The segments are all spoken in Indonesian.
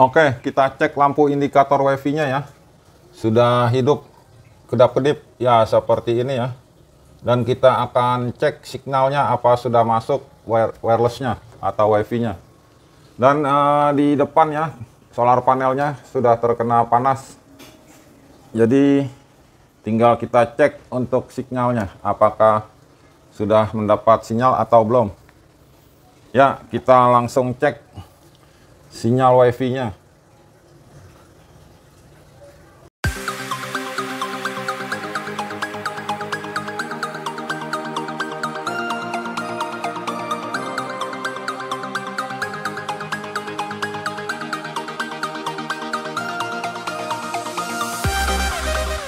Oke, kita cek lampu indikator WiFi-nya ya. Sudah hidup kedap-kedip ya seperti ini ya. Dan kita akan cek signalnya apa sudah masuk wireless-nya atau WiFi-nya. Dan uh, di depan ya, solar panelnya sudah terkena panas. Jadi tinggal kita cek untuk signalnya apakah sudah mendapat sinyal atau belum. Ya, kita langsung cek sinyal wifi-nya.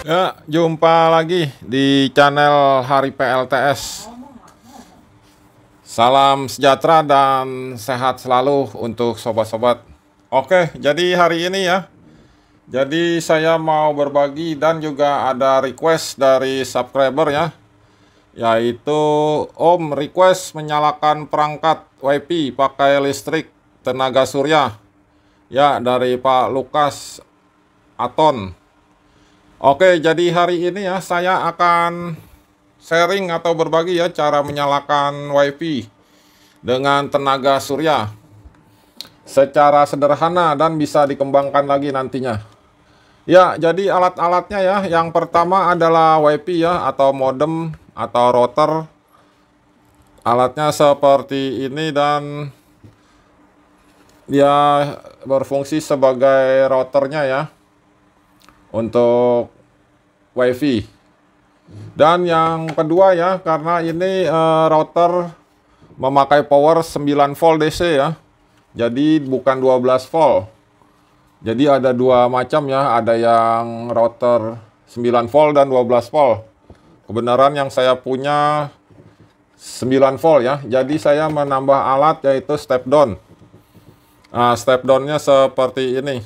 Ya, jumpa lagi di channel Hari PLTS. Salam sejahtera dan sehat selalu untuk sobat-sobat. Oke, jadi hari ini ya. Jadi saya mau berbagi dan juga ada request dari subscriber ya. Yaitu Om request menyalakan perangkat WiFi pakai listrik tenaga surya. Ya, dari Pak Lukas Aton. Oke, jadi hari ini ya saya akan sharing atau berbagi ya cara menyalakan wifi dengan tenaga surya secara sederhana dan bisa dikembangkan lagi nantinya ya jadi alat-alatnya ya yang pertama adalah wifi ya atau modem atau router alatnya seperti ini dan dia berfungsi sebagai routernya ya untuk wifi dan yang kedua ya karena ini uh, router memakai power 9 volt DC ya jadi bukan 12 volt jadi ada dua macam ya ada yang router 9 volt dan 12 volt kebenaran yang saya punya 9 volt ya jadi saya menambah alat yaitu step down nah, step down-nya seperti ini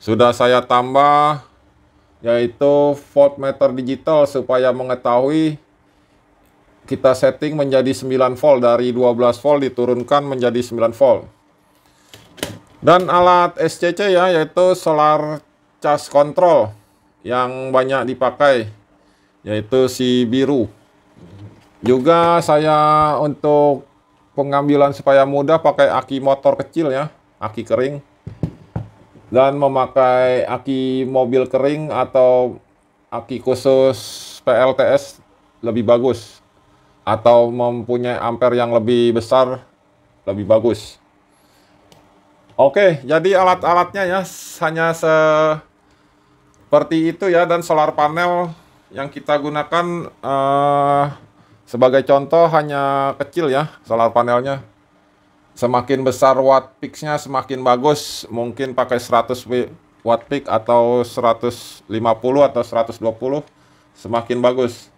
sudah saya tambah yaitu voltmeter digital supaya mengetahui kita setting menjadi 9 volt dari 12 volt diturunkan menjadi 9 volt dan alat SCC ya yaitu solar charge control yang banyak dipakai yaitu si biru juga saya untuk pengambilan supaya mudah pakai aki motor kecil ya aki kering dan memakai aki mobil kering atau aki khusus PLTS lebih bagus atau mempunyai ampere yang lebih besar lebih bagus. Oke, jadi alat-alatnya ya hanya seperti itu ya dan solar panel yang kita gunakan eh, sebagai contoh hanya kecil ya solar panelnya semakin besar watt peaknya semakin bagus mungkin pakai 100 watt peak atau 150 atau 120 semakin bagus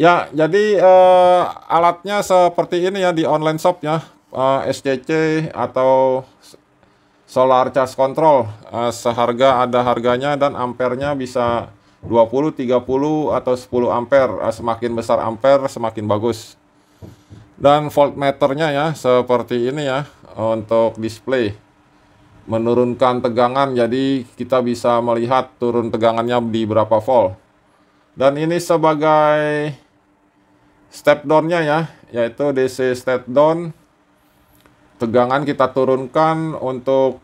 ya jadi uh, alatnya seperti ini ya di online shopnya uh, eh, SCC atau solar charge control uh, seharga ada harganya dan ampernya bisa 20, 30 atau 10 ampere semakin besar ampere semakin bagus dan voltmeternya ya seperti ini ya untuk display menurunkan tegangan jadi kita bisa melihat turun tegangannya di berapa volt dan ini sebagai step downnya ya yaitu DC step down tegangan kita turunkan untuk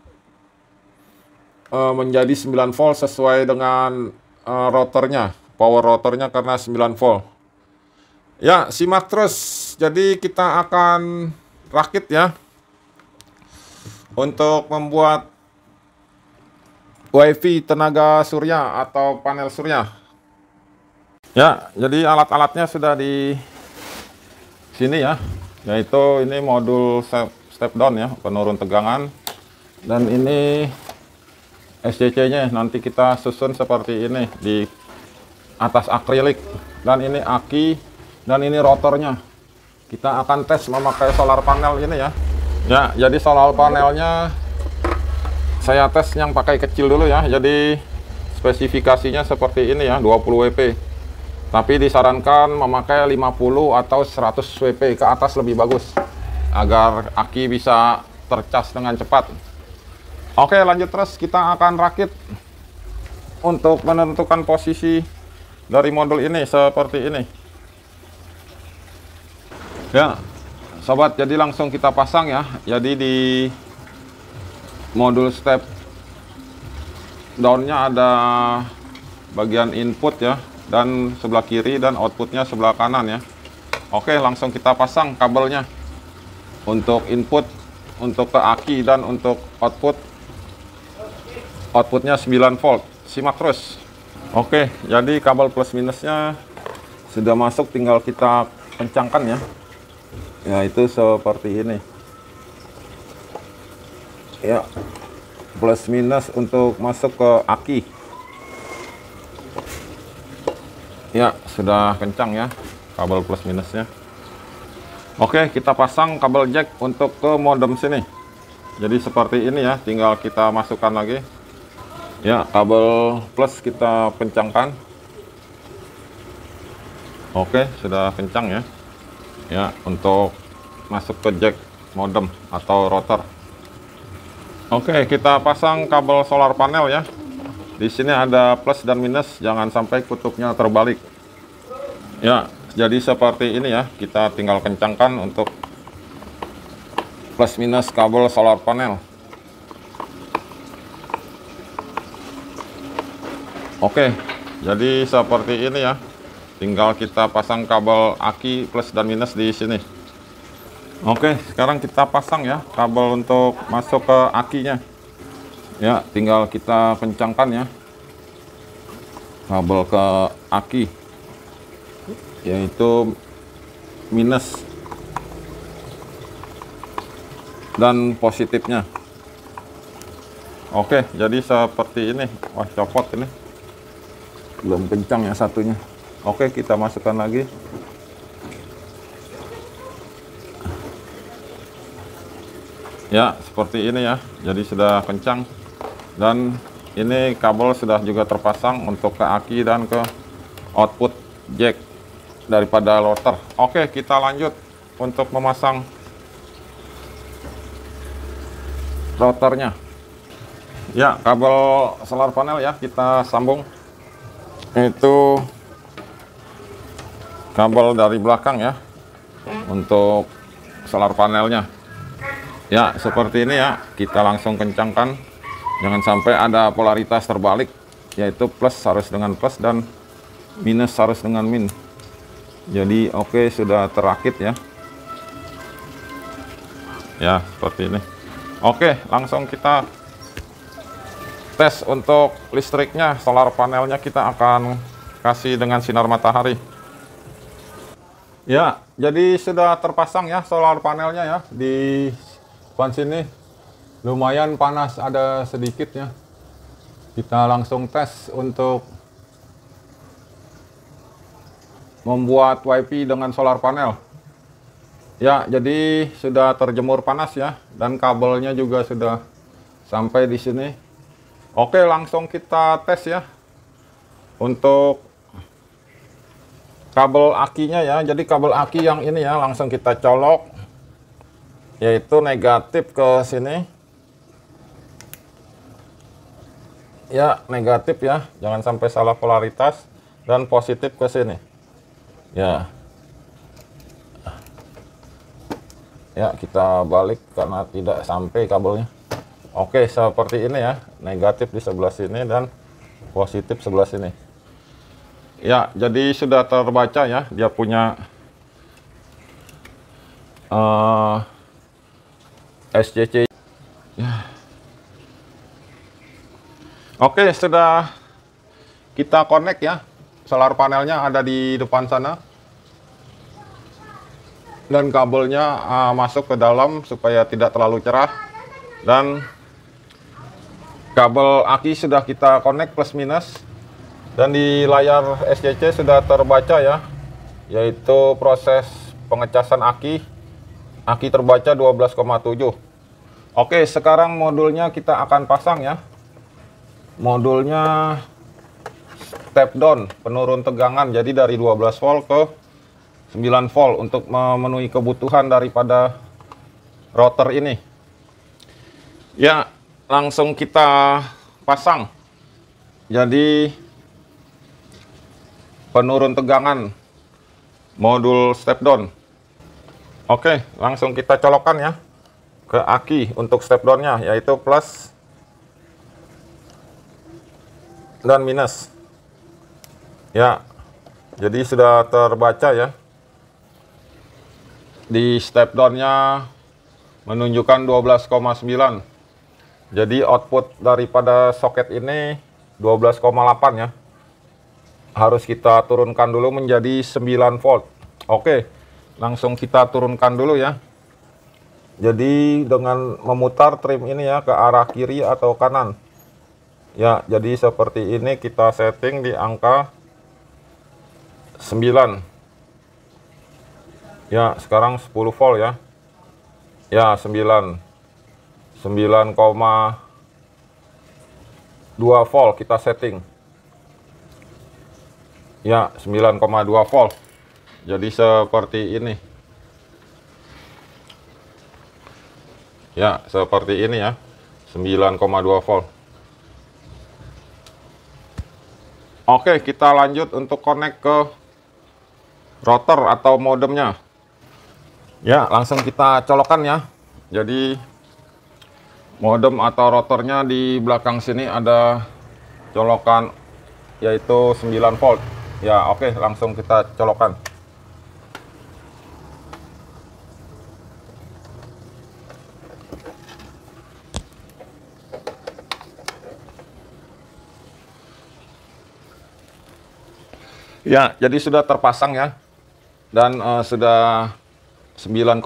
eh, menjadi 9 volt sesuai dengan eh, rotornya power rotornya karena 9 volt ya simak terus jadi kita akan rakit ya untuk membuat wifi tenaga surya atau panel surya ya jadi alat-alatnya sudah di sini ya yaitu ini modul step, step down ya penurun tegangan dan ini SCC nya nanti kita susun seperti ini di atas akrilik dan ini aki dan ini rotornya kita akan tes memakai solar panel ini ya ya jadi solar panelnya saya tes yang pakai kecil dulu ya jadi spesifikasinya seperti ini ya 20 WP tapi disarankan memakai 50 atau 100 WP ke atas lebih bagus agar aki bisa tercas dengan cepat oke lanjut terus kita akan rakit untuk menentukan posisi dari modul ini seperti ini Ya, sobat, jadi langsung kita pasang ya. Jadi di modul step daunnya ada bagian input ya, dan sebelah kiri dan outputnya sebelah kanan ya. Oke, langsung kita pasang kabelnya untuk input, untuk ke aki dan untuk output. Outputnya 9 volt. Simak terus. Oke, jadi kabel plus minusnya sudah masuk, tinggal kita kencangkan ya ya itu seperti ini ya plus minus untuk masuk ke aki ya sudah kencang ya kabel plus minusnya oke kita pasang kabel jack untuk ke modem sini jadi seperti ini ya tinggal kita masukkan lagi ya kabel plus kita kencangkan oke sudah kencang ya ya untuk masuk ke jack modem atau router Oke kita pasang kabel solar panel ya di sini ada plus dan minus jangan sampai kutubnya terbalik ya jadi seperti ini ya kita tinggal kencangkan untuk plus minus kabel solar panel Oke jadi seperti ini ya tinggal kita pasang kabel aki plus dan minus di sini oke sekarang kita pasang ya kabel untuk masuk ke akinya ya tinggal kita kencangkan ya kabel ke aki yaitu minus dan positifnya oke jadi seperti ini wah copot ini belum kencang ya satunya Oke, kita masukkan lagi. Ya, seperti ini ya. Jadi sudah kencang. Dan ini kabel sudah juga terpasang untuk ke aki dan ke output jack daripada router. Oke, kita lanjut untuk memasang routernya. Ya, kabel solar panel ya kita sambung. Itu kabel dari belakang ya untuk solar panelnya ya seperti ini ya kita langsung kencangkan jangan sampai ada polaritas terbalik yaitu plus harus dengan plus dan minus harus dengan min jadi oke okay, sudah terakit ya ya seperti ini oke okay, langsung kita tes untuk listriknya solar panelnya kita akan kasih dengan sinar matahari Ya, jadi sudah terpasang ya solar panelnya ya di depan sini. Lumayan panas ada sedikit ya. Kita langsung tes untuk membuat WiFi dengan solar panel. Ya, jadi sudah terjemur panas ya dan kabelnya juga sudah sampai di sini. Oke, langsung kita tes ya untuk kabel akinya ya jadi kabel aki yang ini ya langsung kita colok yaitu negatif ke sini ya negatif ya jangan sampai salah polaritas dan positif ke sini ya ya kita balik karena tidak sampai kabelnya oke seperti ini ya negatif di sebelah sini dan positif sebelah sini Ya, jadi sudah terbaca ya, dia punya uh, eh, SCC. Ya. Oke, sudah kita connect ya. Solar panelnya ada di depan sana. Dan kabelnya uh, masuk ke dalam supaya tidak terlalu cerah. Dan kabel aki sudah kita connect plus minus. Dan di layar SCC sudah terbaca ya, yaitu proses pengecasan aki. Aki terbaca 12,7. Oke, sekarang modulnya kita akan pasang ya. Modulnya step down, penurun tegangan. Jadi dari 12 volt ke 9 volt untuk memenuhi kebutuhan daripada router ini. Ya, langsung kita pasang. Jadi penurun tegangan modul step down oke langsung kita colokan ya ke aki untuk step down-nya yaitu plus dan minus ya jadi sudah terbaca ya di step down-nya menunjukkan 12,9 jadi output daripada soket ini 12,8 ya harus kita turunkan dulu menjadi 9 volt. Oke, langsung kita turunkan dulu ya. Jadi dengan memutar trim ini ya ke arah kiri atau kanan. Ya, jadi seperti ini kita setting di angka 9. Ya, sekarang 10 volt ya. Ya, 9. 9,2 volt kita setting ya 9,2 volt jadi seperti ini ya seperti ini ya 9,2 volt oke kita lanjut untuk connect ke router atau modemnya ya langsung kita colokan ya jadi modem atau rotornya di belakang sini ada colokan yaitu 9 volt Ya, oke, okay, langsung kita colokan. Ya, jadi sudah terpasang ya. Dan uh, sudah 9,20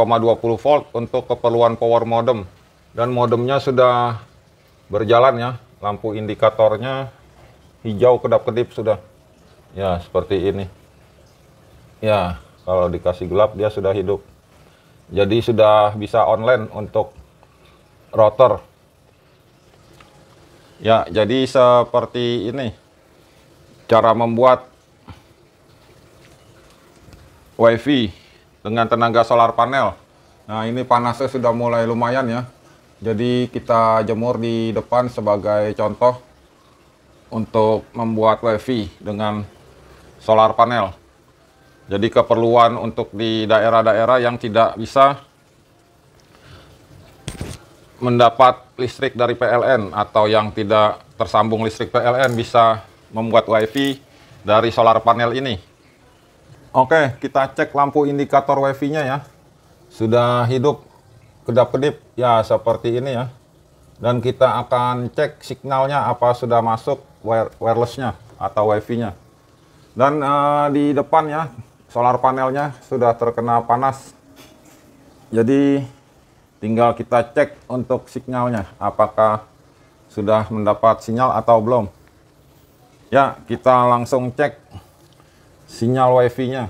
volt untuk keperluan power modem. Dan modemnya sudah berjalan ya. Lampu indikatornya hijau kedap-kedip sudah ya seperti ini ya kalau dikasih gelap dia sudah hidup jadi sudah bisa online untuk rotor. ya jadi seperti ini cara membuat wifi dengan tenaga solar panel nah ini panasnya sudah mulai lumayan ya jadi kita jemur di depan sebagai contoh untuk membuat wifi dengan solar panel. Jadi keperluan untuk di daerah-daerah yang tidak bisa mendapat listrik dari PLN atau yang tidak tersambung listrik PLN bisa membuat WiFi dari solar panel ini. Oke, kita cek lampu indikator WiFi-nya ya. Sudah hidup kedap-kedip ya seperti ini ya. Dan kita akan cek signalnya apa sudah masuk wirelessnya wireless-nya atau WiFi-nya. Dan uh, di depannya solar panelnya sudah terkena panas. Jadi tinggal kita cek untuk sinyalnya apakah sudah mendapat sinyal atau belum. Ya, kita langsung cek sinyal WiFi-nya.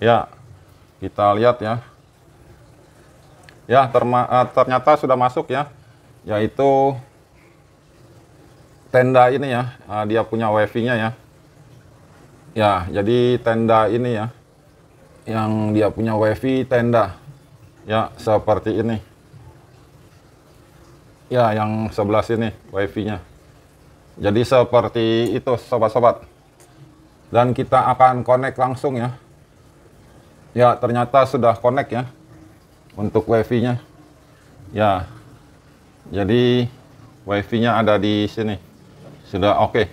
Ya, kita lihat ya ya eh, ternyata sudah masuk ya yaitu tenda ini ya eh, dia punya wifi nya ya ya jadi tenda ini ya yang dia punya wifi tenda ya seperti ini ya yang sebelah sini wifi nya jadi seperti itu sobat-sobat dan kita akan connect langsung ya ya ternyata sudah connect ya untuk wifi-nya ya jadi wifi-nya ada di sini sudah oke okay.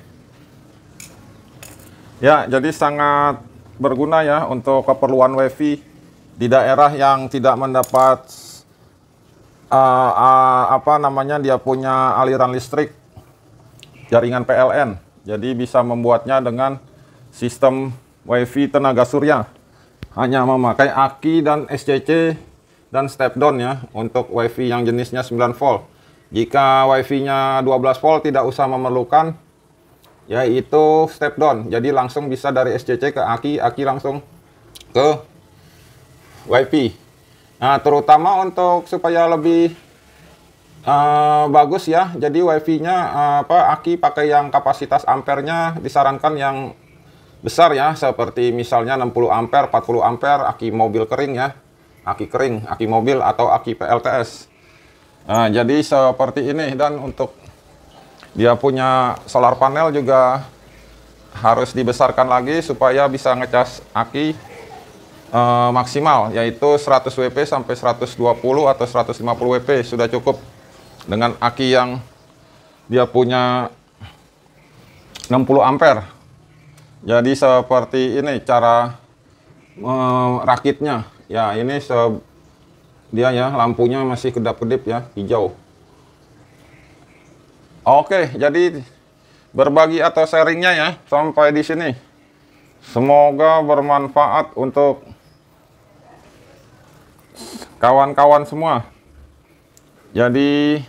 ya jadi sangat berguna ya untuk keperluan wifi di daerah yang tidak mendapat uh, uh, apa namanya dia punya aliran listrik jaringan PLN jadi bisa membuatnya dengan sistem wifi tenaga surya hanya memakai aki dan SCC dan step down ya untuk WiFi yang jenisnya 9 volt. Jika WiFi-nya 12 volt tidak usah memerlukan yaitu step down. Jadi langsung bisa dari SCC ke aki, aki langsung ke WiFi. Nah, terutama untuk supaya lebih uh, bagus ya. Jadi WiFi-nya uh, apa aki pakai yang kapasitas ampernya disarankan yang besar ya seperti misalnya 60 ampere, 40 ampere aki mobil kering ya aki kering, aki mobil, atau aki PLTS. Nah, jadi seperti ini dan untuk dia punya solar panel juga harus dibesarkan lagi supaya bisa ngecas aki eh, maksimal yaitu 100 WP sampai 120 atau 150 WP sudah cukup dengan aki yang dia punya 60 ampere jadi seperti ini cara merakitnya. Eh, rakitnya Ya, ini se dia ya lampunya masih kedap-kedip ya, hijau. Oke, jadi berbagi atau sharingnya ya sampai di sini. Semoga bermanfaat untuk kawan-kawan semua. Jadi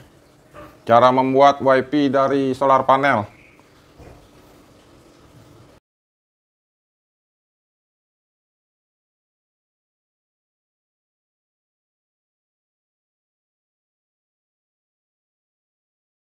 cara membuat WiFi dari solar panel.